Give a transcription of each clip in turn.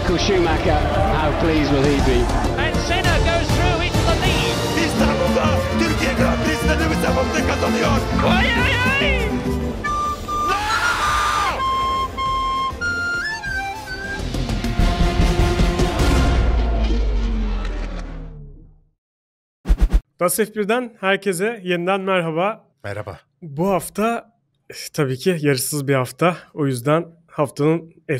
Michael Schumacher, how pleased will he be? And Senna goes through into the lead. İstanbul'da Türkiye Grand Prix'sinde Lewis Hamilton kazanıyor. Ay ay ay! DAS F1'den herkese yeniden merhaba. Merhaba. Bu hafta tabii ki yarışsız bir hafta. O yüzden haftanın f 1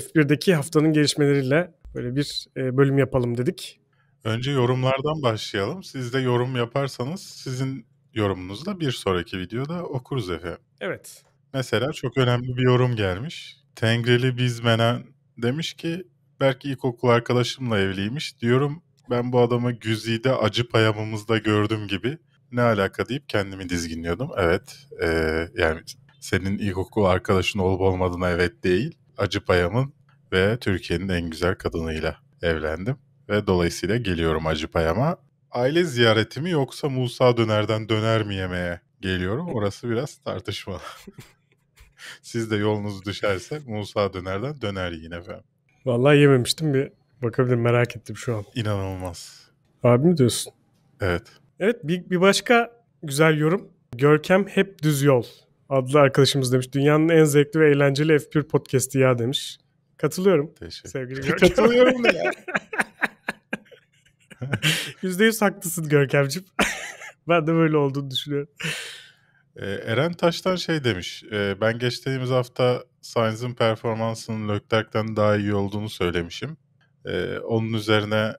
F1'deki haftanın gelişmeleriyle böyle bir e, bölüm yapalım dedik. Önce yorumlardan başlayalım. Siz de yorum yaparsanız sizin yorumunuzu da bir sonraki videoda okuruz efendim. Evet. Mesela çok önemli bir yorum gelmiş. Tengrili Bizmenen demiş ki belki ilkokul arkadaşımla evliymiş. Diyorum ben bu adamı Güzide acı payamımızda gördüm gibi. Ne alaka deyip kendimi dizginliyordum. Evet e, yani senin ilkokul arkadaşın olup olmadığına evet değil. Acı payamın ve Türkiye'nin en güzel kadınıyla evlendim. Ve dolayısıyla geliyorum Acı payama. Aile ziyaretimi yoksa Musa Döner'den döner mi yemeye geliyorum. Orası biraz tartışma. Siz de yolunuz düşerse Musa Döner'den döner yine efendim. Vallahi yememiştim bir bakabilirim merak ettim şu an. İnanılmaz. Abi mi diyorsun? Evet. Evet bir, bir başka güzel yorum. Görkem hep düz yol adlı arkadaşımız demiş. Dünyanın en zevkli ve eğlenceli F1 podcast'i ya demiş. Katılıyorum. Teşekkür. Sevgili Görkem. Katılıyorum da ya. %100 haklısın Görkemciğim. ben de böyle olduğunu düşünüyorum. Ee, Eren Taş'tan şey demiş. Ee, ben geçtiğimiz hafta Sainz'ın performansının Leclerc'ten daha iyi olduğunu söylemişim. Ee, onun üzerine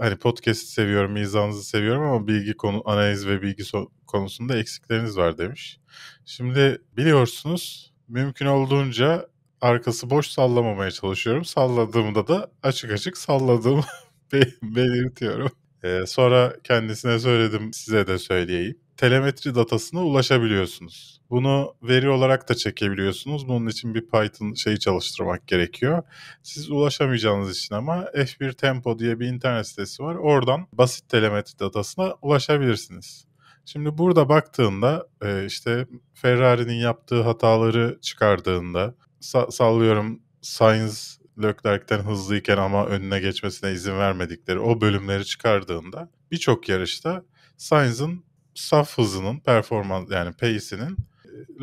hani podcast seviyorum, mizanınızı seviyorum ama bilgi konu analiz ve bilgi so- konusunda eksikleriniz var demiş. Şimdi biliyorsunuz mümkün olduğunca arkası boş sallamamaya çalışıyorum. Salladığımda da açık açık salladığımı belirtiyorum. Ee, sonra kendisine söyledim size de söyleyeyim telemetri datasına ulaşabiliyorsunuz. Bunu veri olarak da çekebiliyorsunuz. Bunun için bir Python şeyi çalıştırmak gerekiyor. Siz ulaşamayacağınız için ama F1 Tempo diye bir internet sitesi var. Oradan basit telemetri datasına ulaşabilirsiniz. Şimdi burada baktığında e, işte Ferrari'nin yaptığı hataları çıkardığında sa- sallıyorum Sainz Leclerc'ten hızlıyken ama önüne geçmesine izin vermedikleri o bölümleri çıkardığında birçok yarışta Sainz'ın saf hızının performans yani pace'inin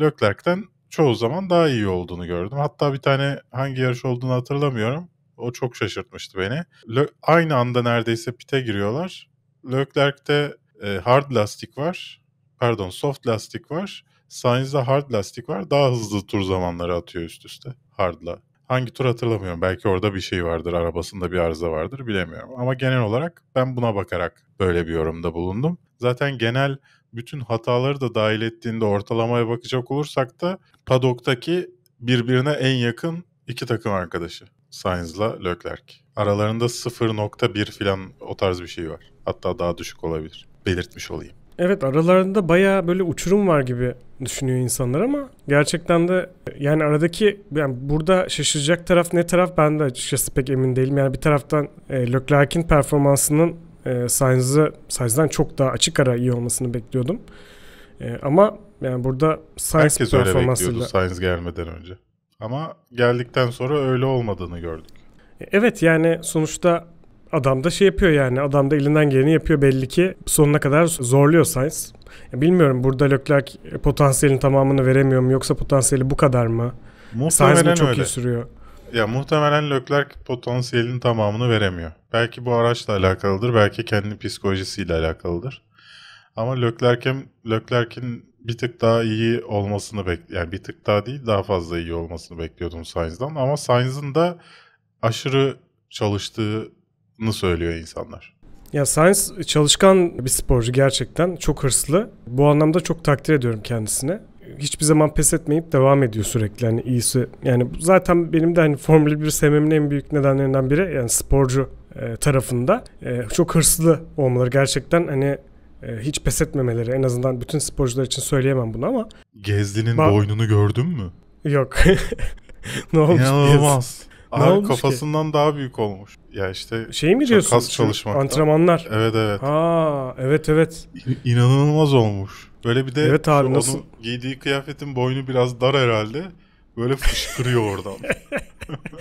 e, Leclerc'ten çoğu zaman daha iyi olduğunu gördüm. Hatta bir tane hangi yarış olduğunu hatırlamıyorum. O çok şaşırtmıştı beni. Le- aynı anda neredeyse pite giriyorlar. Leclerc'te e, hard lastik var. Pardon soft lastik var. Sainz'de hard lastik var. Daha hızlı tur zamanları atıyor üst üste hardla Hangi tur hatırlamıyorum. Belki orada bir şey vardır, arabasında bir arıza vardır bilemiyorum. Ama genel olarak ben buna bakarak böyle bir yorumda bulundum. Zaten genel bütün hataları da dahil ettiğinde ortalamaya bakacak olursak da padoktaki birbirine en yakın iki takım arkadaşı. Sainz'la Leclerc. Aralarında 0.1 falan o tarz bir şey var. Hatta daha düşük olabilir. Belirtmiş olayım. Evet aralarında baya böyle uçurum var gibi düşünüyor insanlar ama gerçekten de yani aradaki yani burada şaşıracak taraf ne taraf ben de açıkçası pek emin değilim. Yani bir taraftan e, Leclerc'in performansının e, Sainz'ı Sainz'dan çok daha açık ara iyi olmasını bekliyordum. E, ama yani burada Sainz Herkes performansıyla... öyle bekliyordu Sainz gelmeden önce. Ama geldikten sonra öyle olmadığını gördük. E, evet yani sonuçta adam da şey yapıyor yani. Adam da elinden geleni yapıyor belli ki. Sonuna kadar zorluyor Sainz. bilmiyorum burada Leclerc potansiyelin tamamını veremiyor mu yoksa potansiyeli bu kadar mı? Muhtemelen Sainz mi çok öyle. iyi sürüyor? Ya muhtemelen Leclerc potansiyelin tamamını veremiyor. Belki bu araçla alakalıdır, belki kendi psikolojisiyle alakalıdır. Ama Leclerc'in Leclerc'in bir tık daha iyi olmasını bek yani bir tık daha değil daha fazla iyi olmasını bekliyordum Sainz'dan ama Sainz'ın da aşırı çalıştığı söylüyor insanlar. Ya Sainz çalışkan bir sporcu gerçekten. Çok hırslı. Bu anlamda çok takdir ediyorum kendisine. Hiçbir zaman pes etmeyip devam ediyor sürekli. Yani iyisi yani zaten benim de hani Formula 1 sevmemin en büyük nedenlerinden biri yani sporcu e, tarafında e, çok hırslı olmaları gerçekten hani e, hiç pes etmemeleri en azından bütün sporcular için söyleyemem bunu ama Gezdi'nin ba- boynunu gördün mü? Yok. ne olmuş? İnanılmaz. Ne Abi olmuş kafasından daha büyük olmuş. Ya işte Şey mi çok diyorsun? kas Şu Antrenmanlar. Evet evet. Ha evet evet. İnanılmaz olmuş. Böyle bir de Evet abi, şu nasıl- onun giydiği kıyafetin boynu biraz dar herhalde. Böyle fışkırıyor oradan.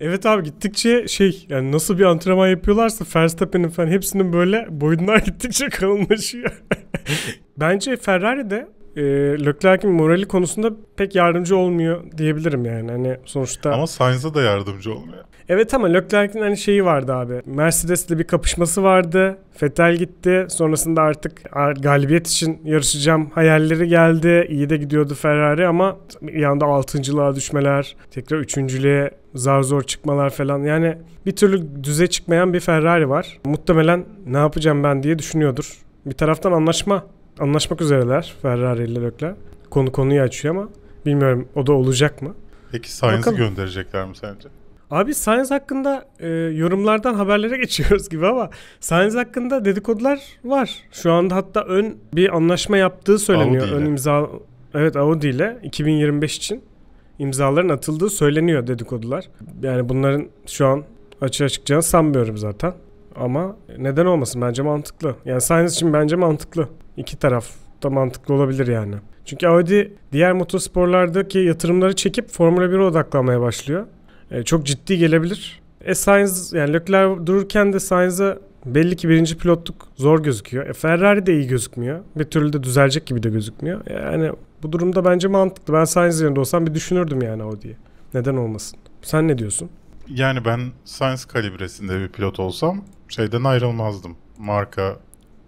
Evet abi gittikçe şey yani nasıl bir antrenman yapıyorlarsa Verstappen'in falan hepsinin böyle boyunlar gittikçe kalınlaşıyor. Bence de e, Leclerc'in morali konusunda pek yardımcı olmuyor diyebilirim yani. Hani sonuçta Ama Sainz'a da yardımcı olmuyor. Evet ama Leclerc'in hani şeyi vardı abi. Mercedes'le bir kapışması vardı. Vettel gitti. Sonrasında artık galibiyet için yarışacağım hayalleri geldi. İyi de gidiyordu Ferrari ama bir yanda altıncılığa düşmeler, tekrar üçüncülüğe zar zor çıkmalar falan. Yani bir türlü düze çıkmayan bir Ferrari var. Muhtemelen ne yapacağım ben diye düşünüyordur. Bir taraftan anlaşma anlaşmak üzereler Ferrari ile Leclerc. Konu konuyu açıyor ama bilmiyorum o da olacak mı? Peki Sainz'i gönderecekler mi sence? Abi Sainz hakkında e, yorumlardan haberlere geçiyoruz gibi ama Sainz hakkında dedikodular var. Şu anda hatta ön bir anlaşma yaptığı söyleniyor. Ön imza evet Audi ile 2025 için imzaların atıldığı söyleniyor dedikodular. Yani bunların şu an açığa çıkacağını sanmıyorum zaten. Ama neden olmasın bence mantıklı. Yani Sainz için bence mantıklı iki taraf da mantıklı olabilir yani. Çünkü Audi diğer motosporlardaki yatırımları çekip Formula 1'e odaklanmaya başlıyor. E, çok ciddi gelebilir. E Sainz yani Leclerc dururken de Sainz'a belli ki birinci pilotluk zor gözüküyor. E, Ferrari de iyi gözükmüyor. Bir türlü de düzelecek gibi de gözükmüyor. Yani bu durumda bence mantıklı. Ben Sainz yerinde olsam bir düşünürdüm yani Audi'yi. Neden olmasın? Sen ne diyorsun? Yani ben Sainz kalibresinde bir pilot olsam şeyden ayrılmazdım. Marka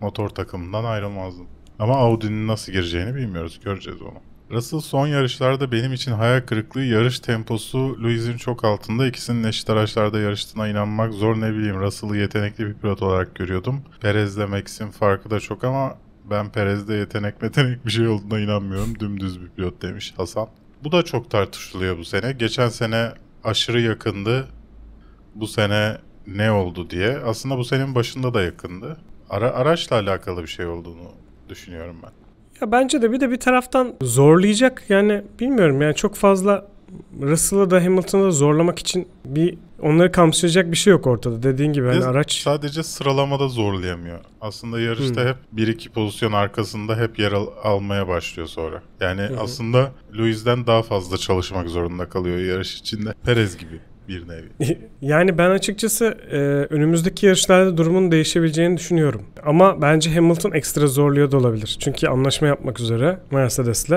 motor takımından ayrılmazdım. Ama Audi'nin nasıl gireceğini bilmiyoruz. Göreceğiz onu. Russell son yarışlarda benim için hayal kırıklığı yarış temposu Louis'in çok altında. İkisinin eşit araçlarda yarıştığına inanmak zor ne bileyim. Russell'ı yetenekli bir pilot olarak görüyordum. Perez'le Max'in farkı da çok ama ben Perez'de yetenek metenek bir şey olduğuna inanmıyorum. Dümdüz bir pilot demiş Hasan. Bu da çok tartışılıyor bu sene. Geçen sene aşırı yakındı. Bu sene ne oldu diye. Aslında bu senin başında da yakındı. Ara, araçla alakalı bir şey olduğunu düşünüyorum ben. Ya bence de bir de bir taraftan zorlayacak yani bilmiyorum yani çok fazla Russell'ı da Hamilton'ı da zorlamak için bir onları kamçılayacak bir şey yok ortada. Dediğin gibi hani araç sadece sıralamada zorlayamıyor. Aslında yarışta hmm. hep bir iki pozisyon arkasında hep yer al- almaya başlıyor sonra. Yani hmm. aslında Louis'den daha fazla çalışmak zorunda kalıyor yarış içinde. Perez gibi bir nevi. Yani ben açıkçası e, önümüzdeki yarışlarda durumun değişebileceğini düşünüyorum. Ama bence Hamilton ekstra zorluyor da olabilir. Çünkü anlaşma yapmak üzere Mercedes'le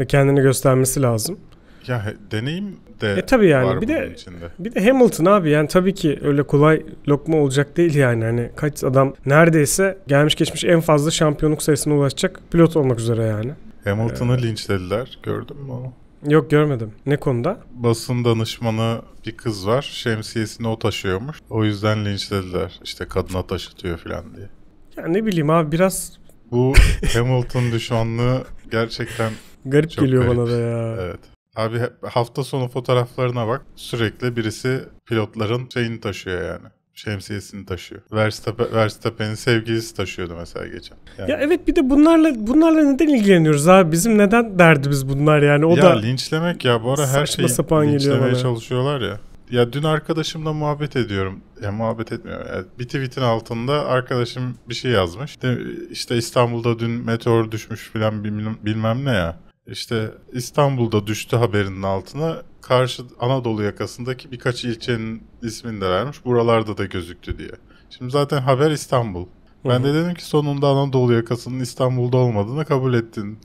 ve kendini göstermesi lazım. Ya deneyim de e, tabii yani. var bir de, içinde. Bir de Hamilton abi yani tabii ki öyle kolay lokma olacak değil yani. Hani kaç adam neredeyse gelmiş geçmiş en fazla şampiyonluk sayısına ulaşacak pilot olmak üzere yani. Hamilton'ı ee, linçlediler gördün mü onu? Yok görmedim. Ne konuda? Basın danışmanı bir kız var. Şemsiyesini o taşıyormuş. O yüzden linçlediler. İşte kadına taşıtıyor falan diye. Ya ne bileyim abi biraz... Bu Hamilton düşmanlığı gerçekten Garip çok geliyor garip. bana da ya. Evet. Abi hafta sonu fotoğraflarına bak. Sürekli birisi pilotların şeyini taşıyor yani şemsiyesini taşıyor. Verstappen, Verstappen'in sevgilisi taşıyordu mesela geçen. Yani. Ya evet bir de bunlarla bunlarla neden ilgileniyoruz abi? Bizim neden derdimiz bunlar yani? O ya da linçlemek ya bu ara her şeyi linçlemeye çalışıyorlar ya. Ya dün arkadaşımla muhabbet ediyorum. Ya muhabbet etmiyorum. Yani bir tweetin altında arkadaşım bir şey yazmış. De, işte İstanbul'da dün meteor düşmüş filan bilmem ne ya. İşte İstanbul'da düştü haberinin altına karşı Anadolu yakasındaki birkaç ilçenin ismini de vermiş. Buralarda da gözüktü diye. Şimdi zaten haber İstanbul. Ben Hı-hı. de dedim ki sonunda Anadolu yakasının İstanbul'da olmadığını kabul ettin.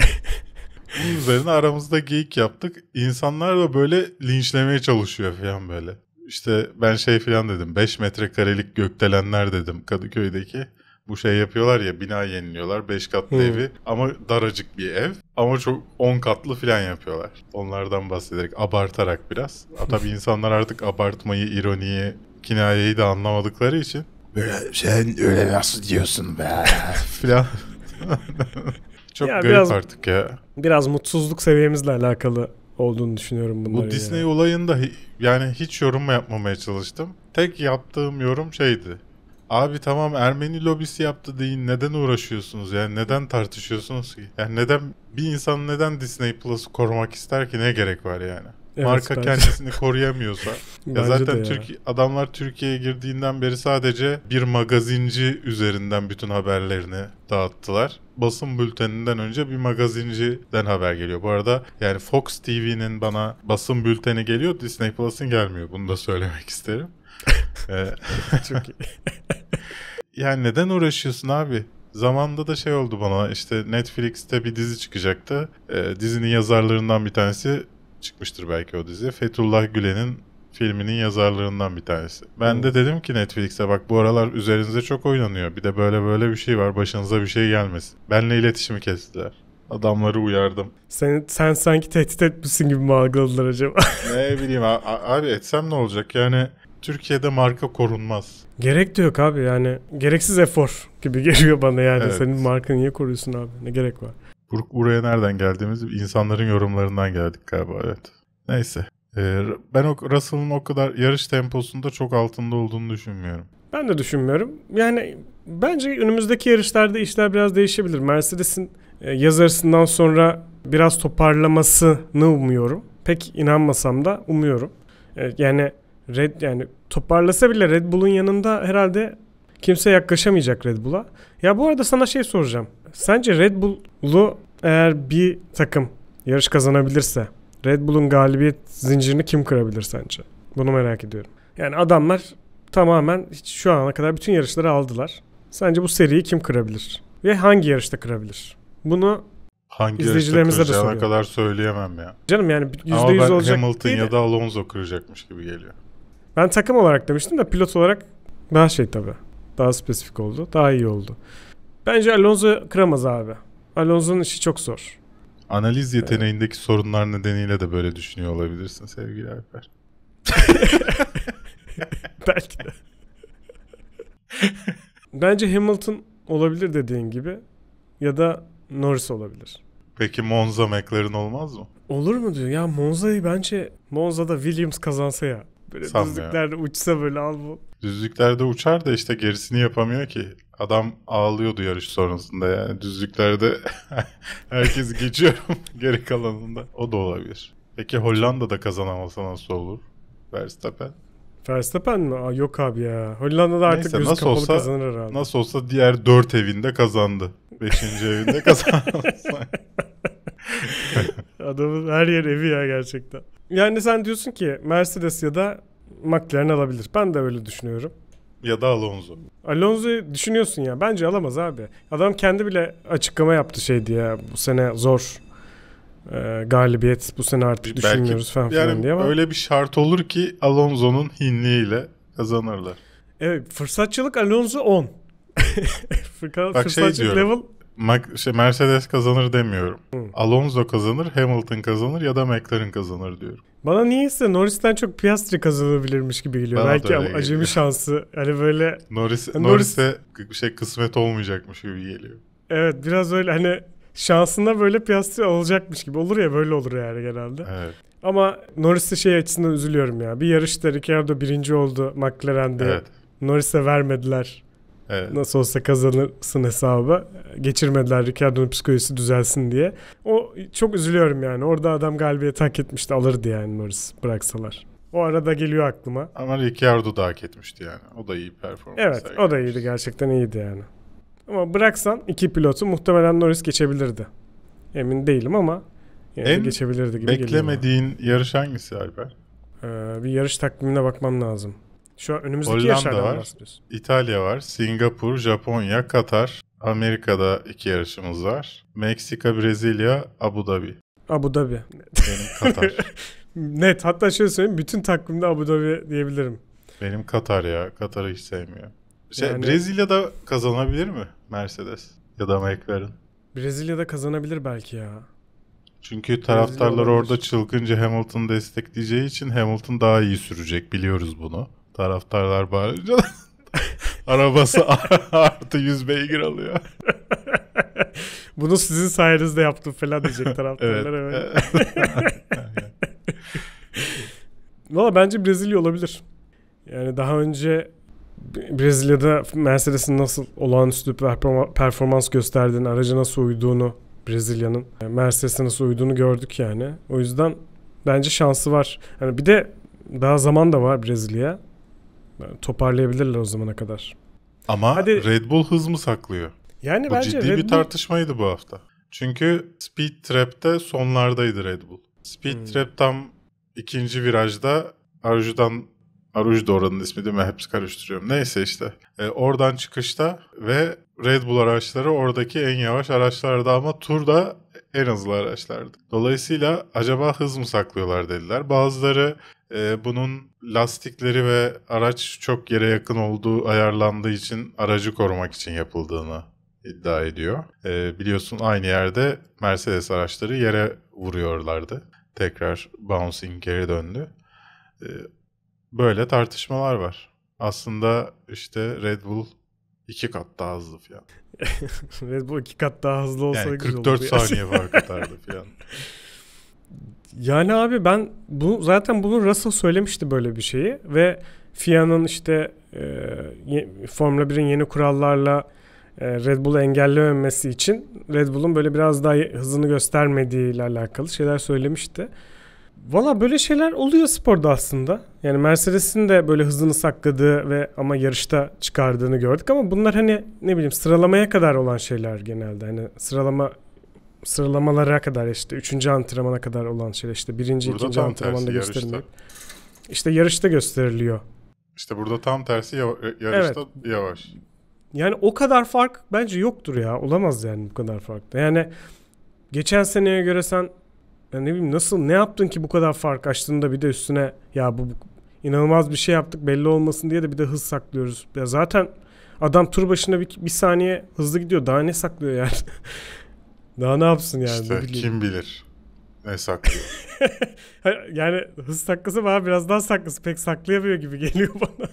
Bunun üzerine aramızda geyik yaptık. İnsanlar da böyle linçlemeye çalışıyor falan böyle. İşte ben şey falan dedim. 5 metrekarelik gökdelenler dedim Kadıköy'deki bu şey yapıyorlar ya bina yeniliyorlar 5 katlı hmm. evi ama daracık bir ev ama çok 10 katlı filan yapıyorlar. Onlardan bahsederek abartarak biraz. Tabii insanlar artık abartmayı, ironiyi, kinayeyi de anlamadıkları için böyle sen öyle nasıl diyorsun be filan. çok ya garip biraz, artık ya. Biraz mutsuzluk seviyemizle alakalı olduğunu düşünüyorum bunları. Bu Disney yani. olayında yani hiç yorum yapmamaya çalıştım. Tek yaptığım yorum şeydi Abi tamam Ermeni lobisi yaptı deyin. Neden uğraşıyorsunuz? Yani neden tartışıyorsunuz ki? Yani neden bir insan neden Disney Plus'ı korumak ister ki? Ne gerek var yani? Evet, Marka bence. kendisini koruyamıyorsa. ya zaten ya. Türkiye adamlar Türkiye'ye girdiğinden beri sadece bir magazinci üzerinden bütün haberlerini dağıttılar. Basın bülteninden önce bir magazinciden haber geliyor. Bu arada yani Fox TV'nin bana basın bülteni geliyor, Disney Plus'ın gelmiyor. Bunu da söylemek isterim. Ee, çok iyi. yani neden uğraşıyorsun abi? Zamanda da şey oldu bana işte Netflix'te bir dizi çıkacaktı. E, dizinin yazarlarından bir tanesi çıkmıştır belki o dizi. Fethullah Gülen'in filminin yazarlarından bir tanesi. Ben hmm. de dedim ki Netflix'e bak bu aralar üzerinize çok oynanıyor. Bir de böyle böyle bir şey var başınıza bir şey gelmesin. Benle iletişimi kestiler. Adamları uyardım. Sen, sen sanki tehdit etmişsin gibi mi algıladılar acaba? ne bileyim abi etsem ne olacak yani Türkiye'de marka korunmaz. Gerek diyor abi yani gereksiz efor gibi geliyor bana yani. Evet. Senin markanı niye koruyorsun abi? Ne gerek var? Bur- buraya nereden geldiğimiz insanların yorumlarından geldik galiba evet. Neyse. E, ben o Russell'ın o kadar yarış temposunda çok altında olduğunu düşünmüyorum. Ben de düşünmüyorum. Yani bence önümüzdeki yarışlarda işler biraz değişebilir. Mercedes'in e, yaz arasından sonra biraz toparlamasını umuyorum. Pek inanmasam da umuyorum. E, yani Red yani toparlasa bile Red Bull'un yanında herhalde kimse yaklaşamayacak Red Bull'a. Ya bu arada sana şey soracağım. Sence Red Bull'u eğer bir takım yarış kazanabilirse Red Bull'un galibiyet zincirini kim kırabilir sence? Bunu merak ediyorum. Yani adamlar tamamen hiç şu ana kadar bütün yarışları aldılar. Sence bu seriyi kim kırabilir? Ve hangi yarışta kırabilir? Bunu Hangi izleyicilerimize de soruyorum. kadar söyleyemem ya. Canım yani %100 Ama ben olacak Hamilton ya da Alonso kıracakmış gibi geliyor. Ben takım olarak demiştim de pilot olarak daha şey tabii. Daha spesifik oldu. Daha iyi oldu. Bence Alonso kıramaz abi. Alonso'nun işi çok zor. Analiz yeteneğindeki evet. sorunlar nedeniyle de böyle düşünüyor olabilirsin sevgili Alper. Belki de. Bence Hamilton olabilir dediğin gibi ya da Norris olabilir. Peki Monza McLaren olmaz mı? Olur mu diyor. Ya Monza'yı bence Monza'da Williams kazansa ya. Böyle düzlüklerde uçsa böyle al bu. Düzlüklerde uçar da işte gerisini yapamıyor ki. Adam ağlıyordu yarış sonrasında yani. Düzlüklerde herkes geçiyorum geri kalanında. O da olabilir. Peki Hollanda'da kazanamasa nasıl olur? Verstappen. Verstappen mi? Aa, yok abi ya. Hollanda'da artık Neyse, göz nasıl kapalı olsa, kazanır herhalde. Nasıl olsa diğer dört evinde kazandı. Beşinci evinde kazandı. Adamın her yer evi ya gerçekten. Yani sen diyorsun ki Mercedes ya da McLaren alabilir. Ben de öyle düşünüyorum. Ya da Alonso. Alonso düşünüyorsun ya. Bence alamaz abi. Adam kendi bile açıklama yaptı şey diye. Bu sene zor e, galibiyet bu sene artık Belki, düşünmüyoruz falan yani diye ama. Öyle bir şart olur ki Alonso'nun hinliğiyle kazanırlar. Evet fırsatçılık Alonso 10. Fırsatçılık Bak şey diyorum, level Mac, şey Mercedes kazanır demiyorum. Hı. Alonso kazanır, Hamilton kazanır ya da McLaren kazanır diyorum. Bana niyeyse Norris'ten çok Piastri kazanabilirmiş gibi geliyor. Bana Belki acemi şansı. Hani böyle Norris, Norris... Norris'e bir şey kısmet olmayacakmış gibi geliyor. Evet biraz öyle hani şansında böyle Piastri olacakmış gibi. Olur ya böyle olur yani genelde. Evet. Ama Norris'e şey açısından üzülüyorum ya. Bir yarışta Ricciardo birinci oldu McLaren'de. Evet. Norris'e vermediler. Evet. Nasıl olsa kazanırsın hesabı. Geçirmediler Ricardo'nun psikolojisi düzelsin diye. O çok üzülüyorum yani. Orada adam galibiyet hak etmişti. Alırdı yani Norris bıraksalar. O arada geliyor aklıma. Ama Ricciardo da hak etmişti yani. O da iyi performans. Evet o da iyiydi gerçekten iyiydi yani. Ama bıraksan iki pilotu muhtemelen Norris geçebilirdi. Emin değilim ama yani en geçebilirdi gibi geliyor beklemediğin yarış hangisi Alper? Ee, bir yarış takvimine bakmam lazım. Şu an önümüzdeki Hollanda var, İtalya var, Singapur, Japonya, Katar, Amerika'da iki yarışımız var. Meksika, Brezilya, Abu Dhabi. Abu Dhabi. Benim Katar. Net. Hatta şöyle söyleyeyim. Bütün takvimde Abu Dhabi diyebilirim. Benim Katar ya. Katar'ı hiç sevmiyorum. Şey, yani... Brezilya'da kazanabilir mi Mercedes ya da McLaren? Brezilya'da kazanabilir belki ya. Çünkü taraftarlar orada çılgınca Hamilton destekleyeceği için Hamilton daha iyi sürecek biliyoruz bunu. Taraftarlar bağırınca arabası artı 100 beygir alıyor. Bunu sizin sayenizde yaptım falan diyecek taraftarlar. evet. Valla bence Brezilya olabilir. Yani daha önce Brezilya'da Mercedes'in nasıl olağanüstü performans gösterdiğini, aracı nasıl uyduğunu Brezilya'nın e, Mercedes'in nasıl uyduğunu gördük yani. O yüzden bence şansı var. Yani bir de daha zaman da var Brezilya toparlayabilirler o zamana kadar. Ama Hadi. Red Bull hız mı saklıyor? Yani bu bence ciddi Red bir Bull... tartışmaydı bu hafta. Çünkü Speed Trap'te sonlardaydı Red Bull. Speed hmm. Trap tam ikinci virajda Aruj'dan Aruj da ismi değil mi? Hepsi karıştırıyorum. Neyse işte. E, oradan çıkışta ve Red Bull araçları oradaki en yavaş araçlardı ama turda en hızlı araçlardı. Dolayısıyla acaba hız mı saklıyorlar dediler. Bazıları e, bunun lastikleri ve araç çok yere yakın olduğu ayarlandığı için aracı korumak için yapıldığını iddia ediyor. E, biliyorsun aynı yerde Mercedes araçları yere vuruyorlardı. Tekrar bouncing geri döndü. E, böyle tartışmalar var. Aslında işte Red Bull iki kat daha hızlı fiyat. Red Bull iki kat daha hızlı olsa yani 44 saniye farkı atardı falan. Yani abi ben bu zaten bunu Russell söylemişti böyle bir şeyi ve FIA'nın işte e, Formula 1'in yeni kurallarla e, Red Bull'u engellememesi için Red Bull'un böyle biraz daha hızını göstermediği ile alakalı şeyler söylemişti. Valla böyle şeyler oluyor sporda aslında. Yani Mercedes'in de böyle hızını sakladığı ve ama yarışta çıkardığını gördük ama bunlar hani ne bileyim sıralamaya kadar olan şeyler genelde. Hani sıralama sıralamalara kadar işte üçüncü antrenmana kadar olan şeyler işte birinci Burada ikinci antrenmanda gösterilmiyor. İşte yarışta gösteriliyor. İşte burada tam tersi yarışta evet. yavaş. Yani o kadar fark bence yoktur ya. Olamaz yani bu kadar farkta. Yani geçen seneye göre sen yani ne bileyim nasıl ne yaptın ki bu kadar fark açtın da bir de üstüne ya bu, bu inanılmaz bir şey yaptık belli olmasın diye de bir de hız saklıyoruz. Ya zaten adam tur başına bir, bir saniye hızlı gidiyor. Daha ne saklıyor yani? Daha ne yapsın yani? İşte ne kim bilir ne saklıyor. yani hız saklasa bana biraz daha saklısı pek saklayamıyor gibi geliyor bana.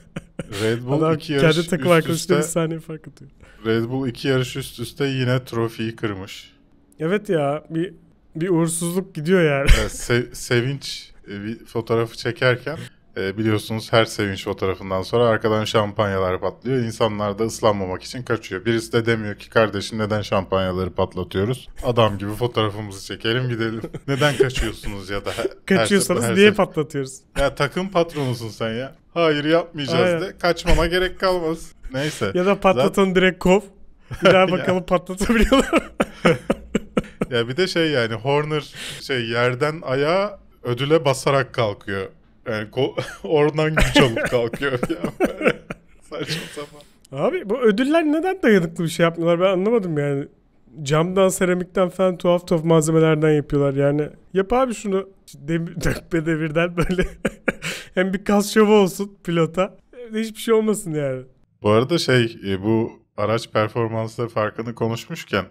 Red Bull Adam iki yarış kendi takım üst üste, bir saniye fark atıyor. Red Bull iki yarış üst üste yine trofiyi kırmış. Evet ya bir bir uğursuzluk gidiyor yani. se- sevinç e, bir fotoğrafı çekerken e, biliyorsunuz her sevinç fotoğrafından sonra arkadan şampanyalar patlıyor. İnsanlar da ıslanmamak için kaçıyor. Birisi de demiyor ki kardeşim neden şampanyaları patlatıyoruz? Adam gibi fotoğrafımızı çekelim gidelim. neden kaçıyorsunuz ya da? Kaçıyorsanız her, niye patlatıyoruz? Ya takım patronusun sen ya. Hayır yapmayacağız Aynen. de kaçmana gerek kalmaz. Neyse. Ya da patlatın Zaten... direkt kov. Bir daha bakalım patlatabiliyorlar. Ya bir de şey yani Horner şey yerden ayağa ödüle basarak kalkıyor. Yani oradan güç alıp kalkıyor. saçma sapan. Abi bu ödüller neden dayanıklı bir şey yapmıyorlar ben anlamadım yani. Camdan, seramikten falan tuhaf tuhaf malzemelerden yapıyorlar yani. Yap abi şunu demir, dökme devirden böyle. Hem bir kas şovu olsun pilota. Hem de hiçbir şey olmasın yani. Bu arada şey e, bu araç performansları farkını konuşmuşken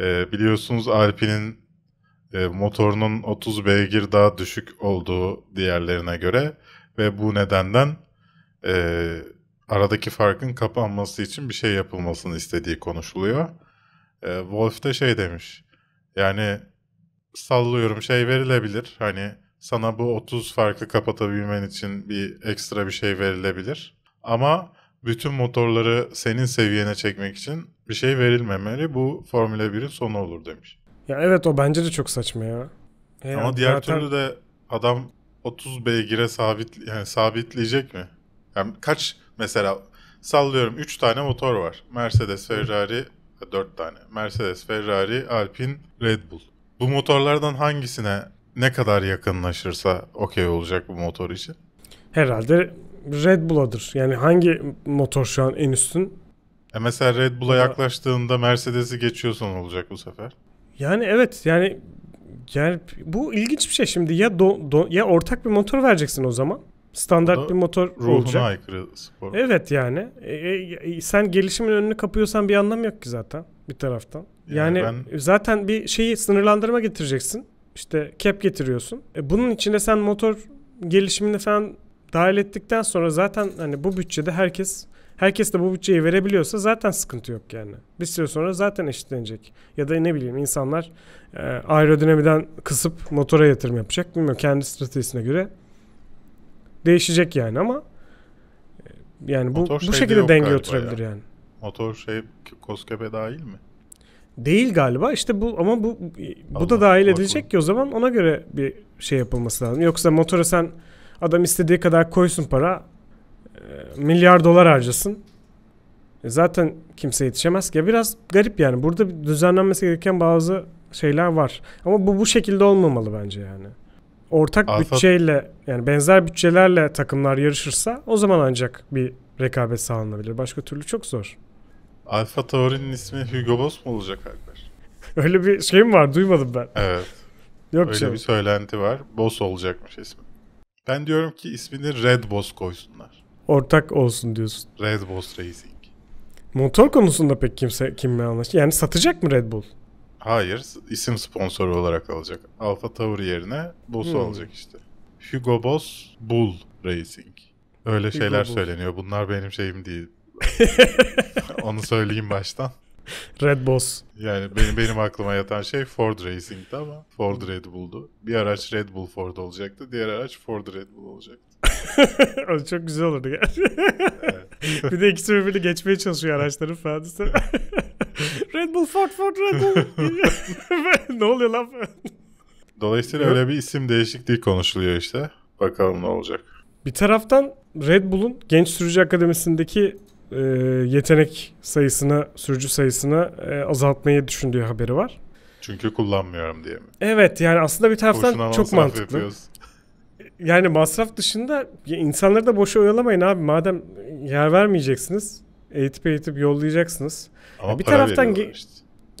e, biliyorsunuz Alpine'in e, motorunun 30 beygir daha düşük olduğu diğerlerine göre ve bu nedenden e, aradaki farkın kapanması için bir şey yapılmasını istediği konuşuluyor. E, Wolf de şey demiş. Yani sallıyorum şey verilebilir. Hani sana bu 30 farkı kapatabilmen için bir ekstra bir şey verilebilir. Ama bütün motorları senin seviyene çekmek için bir şey verilmemeli. Bu Formula 1'in sonu olur demiş. Ya evet o bence de çok saçma ya. E Ama diğer zaten... türlü de adam 30 beygire sabit yani sabitleyecek mi? Yani kaç mesela sallıyorum 3 tane motor var. Mercedes, Ferrari 4 e, tane. Mercedes, Ferrari, Alpine, Red Bull. Bu motorlardan hangisine ne kadar yakınlaşırsa okey olacak bu motor için? Herhalde Red Bull'adır. Yani hangi motor şu an en üstün? E mesela Red Bull'a yaklaştığında Mercedes'i geçiyor son olacak bu sefer. Yani evet yani yani bu ilginç bir şey şimdi ya do, do, ya ortak bir motor vereceksin o zaman. Standart o bir motor ruhuna olacak. aykırı spor. Evet yani. E, e, e sen gelişimin önünü kapıyorsan bir anlam yok ki zaten bir taraftan. Yani, yani ben... zaten bir şeyi sınırlandırma getireceksin. İşte cap getiriyorsun. E, bunun içinde sen motor gelişimini falan dahil ettikten sonra zaten hani bu bütçede herkes herkes de bu bütçeyi verebiliyorsa zaten sıkıntı yok yani. Bir süre sonra zaten eşitlenecek. Ya da ne bileyim insanlar e, aerodinamiden kısıp motora yatırım yapacak. Bilmiyorum kendi stratejisine göre değişecek yani ama e, yani bu, bu şekilde denge oturabilir ya. yani. Motor şey Koskebe dahil mi? Değil galiba işte bu ama bu bu Allah, da dahil Allah edilecek ki o zaman ona göre bir şey yapılması lazım. Yoksa motora sen adam istediği kadar koysun para ee, milyar dolar harcasın. E, zaten kimse yetişemez ki. Biraz garip yani. Burada düzenlenmesi gereken bazı şeyler var. Ama bu bu şekilde olmamalı bence yani. Ortak Alfa... bütçeyle yani benzer bütçelerle takımlar yarışırsa o zaman ancak bir rekabet sağlanabilir. Başka türlü çok zor. Alfa Tauri'nin ismi Hugo Boss mu olacak Alper? Öyle bir şey mi var? Duymadım ben. Evet. Yok Öyle şey. bir söylenti var. Boss olacakmış ismi. Ben diyorum ki ismini Red Boss koysunlar ortak olsun diyorsun. Red Bull Racing. Motor konusunda pek kimse kimle anlaştı? Yani satacak mı Red Bull? Hayır, isim sponsoru olarak alacak. Alfa Tauri yerine Boss'u hmm. alacak işte. Hugo Boss Bull Racing. Öyle Hugo şeyler Boss. söyleniyor. Bunlar benim şeyim değil. Onu söyleyeyim baştan. Red Boss. Yani benim benim aklıma yatan şey Ford Racing'ti ama Ford Red Bull'du. Bir araç Red Bull Ford olacaktı, diğer araç Ford Red Bull olacaktı. o çok güzel olurdu. evet. bir de ikisi birbirini geçmeye çalışıyor araçların falan. Red Bull Ford Ford Red Bull. ne oluyor lan? Dolayısıyla öyle bir isim değişikliği konuşuluyor işte. Bakalım ne olacak. Bir taraftan Red Bull'un Genç Sürücü Akademisi'ndeki e, yetenek sayısını sürücü sayısını e, azaltmayı düşündüğü haberi var. Çünkü kullanmıyorum diye mi? Evet yani aslında bir taraftan Boşuna çok mantıklı. Yapıyoruz yani masraf dışında insanları da boşa oyalamayın abi. Madem yer vermeyeceksiniz, eğitip eğitip yollayacaksınız. Ama bir taraftan işte.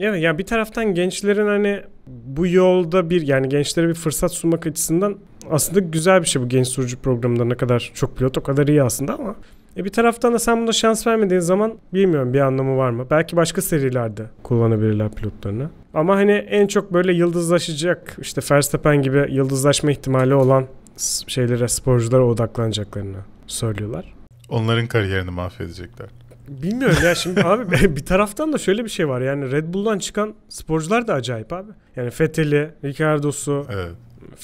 Evet ya bir taraftan gençlerin hani bu yolda bir yani gençlere bir fırsat sunmak açısından aslında güzel bir şey bu genç sürücü programında ne kadar çok pilot o kadar iyi aslında ama e bir taraftan da sen buna şans vermediğin zaman bilmiyorum bir anlamı var mı? Belki başka serilerde kullanabilirler pilotlarını. Ama hani en çok böyle yıldızlaşacak işte Verstappen gibi yıldızlaşma ihtimali olan şeylere, sporculara odaklanacaklarını söylüyorlar. Onların kariyerini mahvedecekler. Bilmiyorum ya şimdi abi bir taraftan da şöyle bir şey var. Yani Red Bull'dan çıkan sporcular da acayip abi. Yani Fethel'i, Ricardo'su, evet.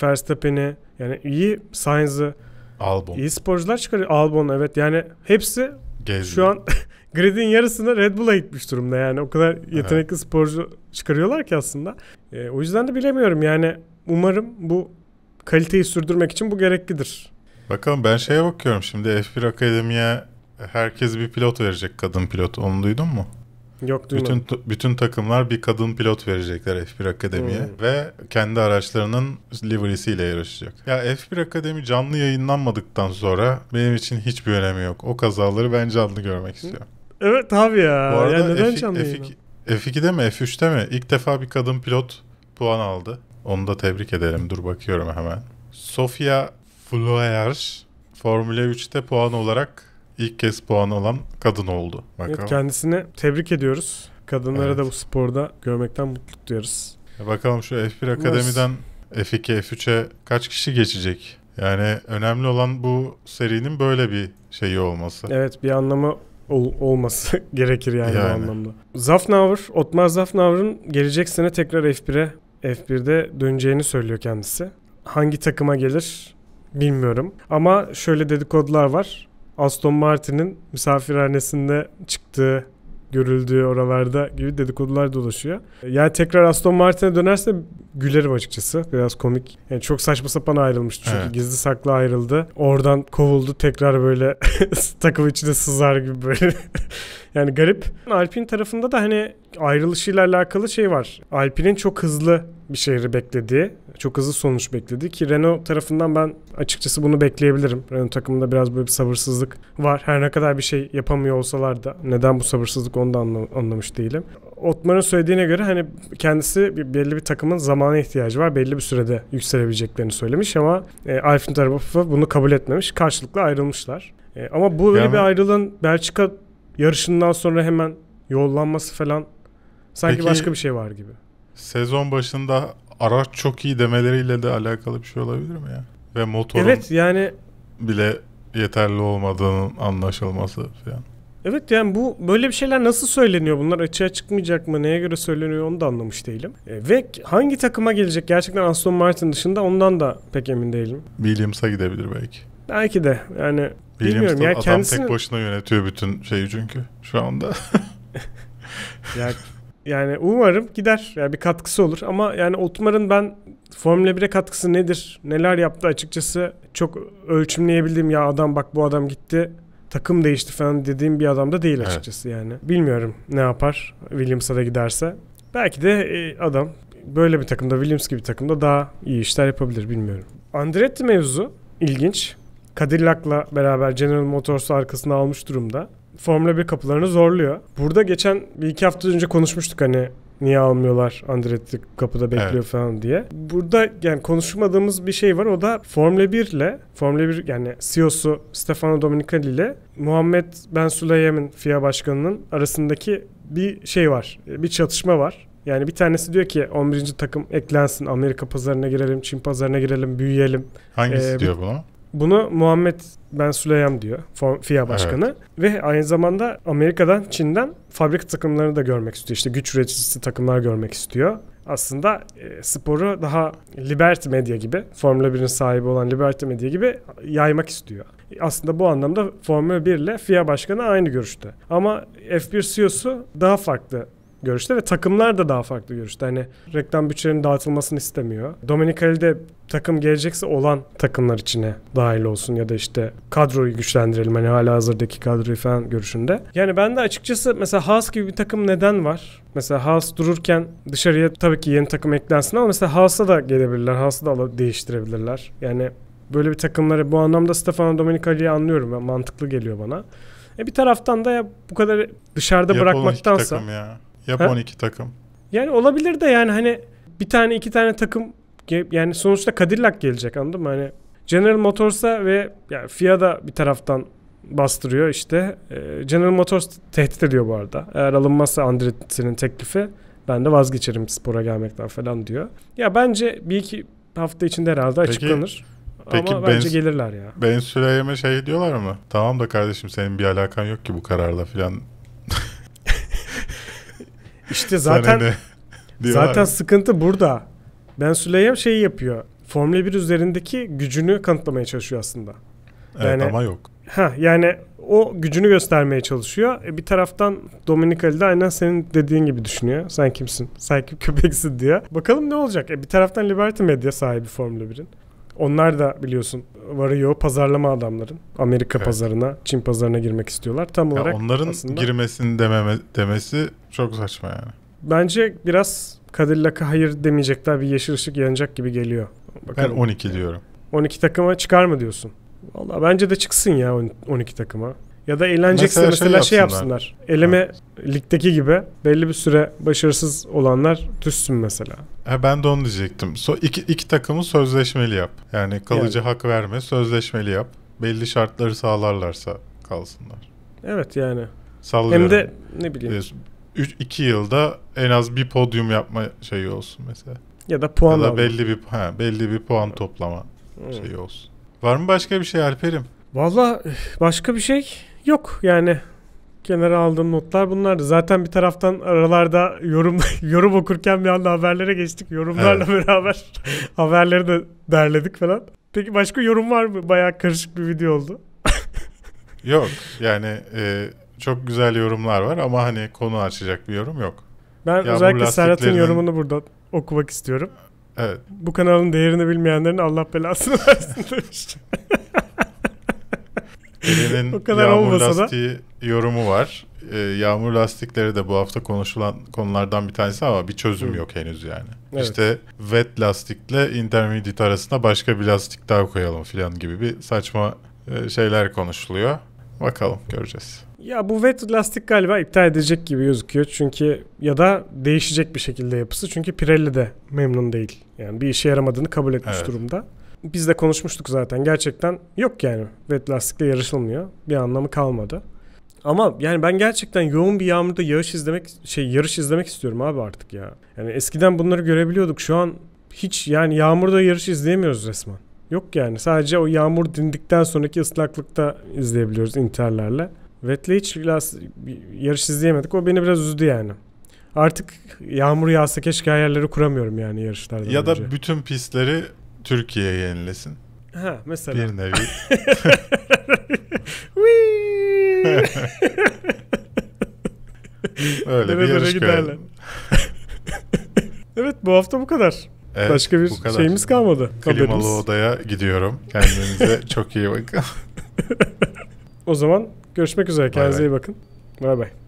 Verstappen'i yani iyi Sainz'ı Albon. iyi sporcular çıkarıyor. Albon evet yani hepsi Gezdi. şu an gridin yarısını Red Bull'a gitmiş durumda yani. O kadar yetenekli evet. sporcu çıkarıyorlar ki aslında. E, o yüzden de bilemiyorum yani umarım bu kaliteyi sürdürmek için bu gereklidir. Bakalım ben şeye bakıyorum şimdi F1 Akademi'ye herkes bir pilot verecek kadın pilot onu duydun mu? Yok duymadım. Bütün, bütün takımlar bir kadın pilot verecekler F1 Akademi'ye hmm. ve kendi araçlarının livery'siyle yarışacak. Ya F1 Akademi canlı yayınlanmadıktan sonra benim için hiçbir önemi yok. O kazaları ben canlı görmek istiyorum. Evet tabii ya. Bu arada yani neden F, canlı F2, F2'de mi F3'te mi ilk defa bir kadın pilot puan aldı. Onu da tebrik edelim. Dur bakıyorum hemen. Sofia Floer Formula 3'te puan olarak ilk kez puan alan kadın oldu. Bakalım. Evet, kendisini tebrik ediyoruz. Kadınları evet. da bu sporda görmekten mutluluk duyarız. E, bakalım şu F1 Akademi'den F2, F3'e kaç kişi geçecek? Yani önemli olan bu serinin böyle bir şeyi olması. Evet bir anlamı ol, olması gerekir yani, yani bu anlamda. Zafnauer, Otmar Zafnauer'ın gelecek sene tekrar F1'e F1'de döneceğini söylüyor kendisi. Hangi takıma gelir bilmiyorum. Ama şöyle dedikodular var. Aston Martin'in misafirhanesinde çıktığı görüldüğü oralarda gibi dedikodular dolaşıyor. Yani tekrar Aston Martin'e dönerse gülerim açıkçası. Biraz komik. Yani çok saçma sapan ayrılmıştı çünkü evet. gizli saklı ayrıldı. Oradan kovuldu tekrar böyle takım içinde sızar gibi böyle yani garip. Alpin tarafında da hani ayrılışıyla alakalı şey var. Alpin'in çok hızlı bir şehri beklediği, çok hızlı sonuç beklediği ki Renault tarafından ben açıkçası bunu bekleyebilirim. Renault takımında biraz böyle bir sabırsızlık var. Her ne kadar bir şey yapamıyor olsalar da neden bu sabırsızlık onu da anlamış değilim. Otmar'ın söylediğine göre hani kendisi belli bir takımın zamana ihtiyacı var. Belli bir sürede yükselebileceklerini söylemiş ama e, Alfin tarafı bunu kabul etmemiş. Karşılıklı ayrılmışlar. E, ama bu böyle bir ayrılığın Belçika yarışından sonra hemen yollanması falan sanki Peki, başka bir şey var gibi. Sezon başında araç çok iyi demeleriyle de alakalı bir şey olabilir mi ya? Ve motorun Evet yani bile yeterli olmadığının anlaşılması falan. Evet yani bu böyle bir şeyler nasıl söyleniyor? Bunlar açığa çıkmayacak mı? Neye göre söyleniyor onu da anlamış değilim. E, ve hangi takıma gelecek gerçekten Aston Martin dışında ondan da pek emin değilim. Williams'a gidebilir belki. Belki de yani Bilmiyorum ya adam tek başına yönetiyor bütün şeyi çünkü şu anda. ya, yani umarım gider. Yani bir katkısı olur ama yani Otmar'ın ben Formula 1'e katkısı nedir? Neler yaptı açıkçası çok ölçümleyebildiğim ya adam bak bu adam gitti takım değişti falan dediğim bir adam da değil açıkçası evet. yani. Bilmiyorum ne yapar Williams'a da giderse. Belki de e, adam böyle bir takımda Williams gibi bir takımda daha iyi işler yapabilir bilmiyorum. Andretti mevzu ilginç. Cadillac'la beraber General Motors'u arkasına almış durumda. Formula 1 kapılarını zorluyor. Burada geçen bir iki hafta önce konuşmuştuk hani niye almıyorlar Andretti kapıda bekliyor evet. falan diye. Burada yani konuşmadığımız bir şey var o da Formula 1 ile Formula 1 yani CEO'su Stefano Dominicali ile Muhammed Ben Sulayem'in FIA başkanının arasındaki bir şey var. Bir çatışma var. Yani bir tanesi diyor ki 11. takım eklensin Amerika pazarına girelim, Çin pazarına girelim, büyüyelim. Hangisi ee, diyor bunu? Bunu Muhammed Ben Süleyam diyor FIA başkanı. Evet. Ve aynı zamanda Amerika'dan, Çin'den fabrika takımlarını da görmek istiyor. İşte güç üreticisi takımlar görmek istiyor. Aslında e, sporu daha Liberty Media gibi, Formula 1'in sahibi olan Liberty Media gibi yaymak istiyor. Aslında bu anlamda Formula 1 ile FIA başkanı aynı görüşte. Ama F1 CEO'su daha farklı görüşte ve takımlar da daha farklı görüşte. Hani reklam bütçelerinin dağıtılmasını istemiyor. Dominik de takım gelecekse olan takımlar içine dahil olsun ya da işte kadroyu güçlendirelim hani hala hazırdaki kadroyu falan görüşünde. Yani ben de açıkçası mesela Haas gibi bir takım neden var? Mesela Haas dururken dışarıya tabii ki yeni takım eklensin ama mesela Haas'a da gelebilirler. Haas'ı da alıp değiştirebilirler. Yani böyle bir takımları bu anlamda Stefano Domenicali'yi anlıyorum. mantıklı geliyor bana. E bir taraftan da ya bu kadar dışarıda Yapalım bırakmaktansa ya. Yap ha? 12 takım. Yani olabilir de yani hani bir tane iki tane takım yani sonuçta Cadillac gelecek anladın mı? Hani General Motors'a ve yani da bir taraftan bastırıyor işte. Ee, General Motors tehdit ediyor bu arada. Eğer alınmazsa Andretti'nin teklifi ben de vazgeçerim spora gelmekten falan diyor. Ya bence bir iki hafta içinde herhalde peki, açıklanır. Peki Ama ben, bence gelirler ya. Ben Süleyman'a şey diyorlar mı? Tamam da kardeşim senin bir alakan yok ki bu kararla falan işte zaten hani zaten sıkıntı burada. Ben Süleyem şey yapıyor. Formula 1 üzerindeki gücünü kanıtlamaya çalışıyor aslında. Evet yani, ama yok. Ha yani o gücünü göstermeye çalışıyor. E, bir taraftan Dominikali de aynen senin dediğin gibi düşünüyor. Sen kimsin? Sen kim köpeksin diye. Bakalım ne olacak? E, bir taraftan Liberty Media sahibi Formula 1'in. Onlar da biliyorsun varıyor pazarlama adamların. Amerika evet. pazarına, Çin pazarına girmek istiyorlar. Tam olarak onların aslında... girmesini dememe, demesi çok saçma yani. Bence biraz Cadillac'a hayır demeyecekler bir yeşil ışık yanacak gibi geliyor. Bakalım. Ben 12 diyorum. 12 takıma çıkar mı diyorsun? Valla bence de çıksın ya 12 takıma. Ya da eğlenecekse mesela, mesela şey yapsınlar. Şey yapsınlar. Eleme evet. ligdeki gibi belli bir süre başarısız olanlar tüssün mesela. He ben de onu diyecektim. So, iki, iki takımı sözleşmeli yap. Yani kalıcı yani. hak verme sözleşmeli yap. Belli şartları sağlarlarsa kalsınlar. Evet yani. Sallıyorum. Hem de ne bileyim. 2 yılda en az bir podyum yapma şeyi olsun mesela. Ya da puan ya da belli bir ha, belli bir puan toplama hmm. şeyi olsun. Var mı başka bir şey Alper'im? Valla başka bir şey yok yani kenara aldığım notlar bunlardı. Zaten bir taraftan aralarda yorum yorum okurken bir anda haberlere geçtik. Yorumlarla evet. beraber haberleri de derledik falan. Peki başka yorum var mı? Bayağı karışık bir video oldu. yok yani e, çok güzel yorumlar var ama hani konu açacak bir yorum yok. Ben Yağmur özellikle lastiklerinin... Serhat'ın yorumunu burada okumak istiyorum. Evet. Bu kanalın değerini bilmeyenlerin Allah belasını versin demiş. Elinin o kadar yağmur lastiği da. yorumu var. Ee, yağmur lastikleri de bu hafta konuşulan konulardan bir tanesi ama bir çözüm Hı. yok henüz yani. Evet. İşte wet lastikle intermediate arasında başka bir lastik daha koyalım filan gibi bir saçma e, şeyler konuşuluyor. Bakalım göreceğiz. Ya bu wet lastik galiba iptal edecek gibi gözüküyor. Çünkü ya da değişecek bir şekilde yapısı. Çünkü Pirelli de memnun değil. Yani bir işe yaramadığını kabul etmiş evet. durumda. Biz de konuşmuştuk zaten. Gerçekten yok yani. Wet lastikle yarışılmıyor. Bir anlamı kalmadı. Ama yani ben gerçekten yoğun bir yağmurda yarış izlemek şey yarış izlemek istiyorum abi artık ya. Yani eskiden bunları görebiliyorduk. Şu an hiç yani yağmurda yarış izleyemiyoruz resmen. Yok yani sadece o yağmur dindikten sonraki ıslaklıkta izleyebiliyoruz interlerle. Vetle hiç biraz yarış izleyemedik. O beni biraz üzdü yani. Artık yağmur yağsa keşke yerleri kuramıyorum yani yarışlarda. Ya önce. da bütün pistleri Türkiye yenilesin. Ha mesela. Bir nevi. Öyle bir yarış giderler. evet bu hafta bu kadar. Evet, Başka bir kadar. şeyimiz kalmadı. Klimalı haberimiz. odaya gidiyorum. Kendinize çok iyi bakın. o zaman görüşmek üzere. Kendinize iyi bakın. Bay bay.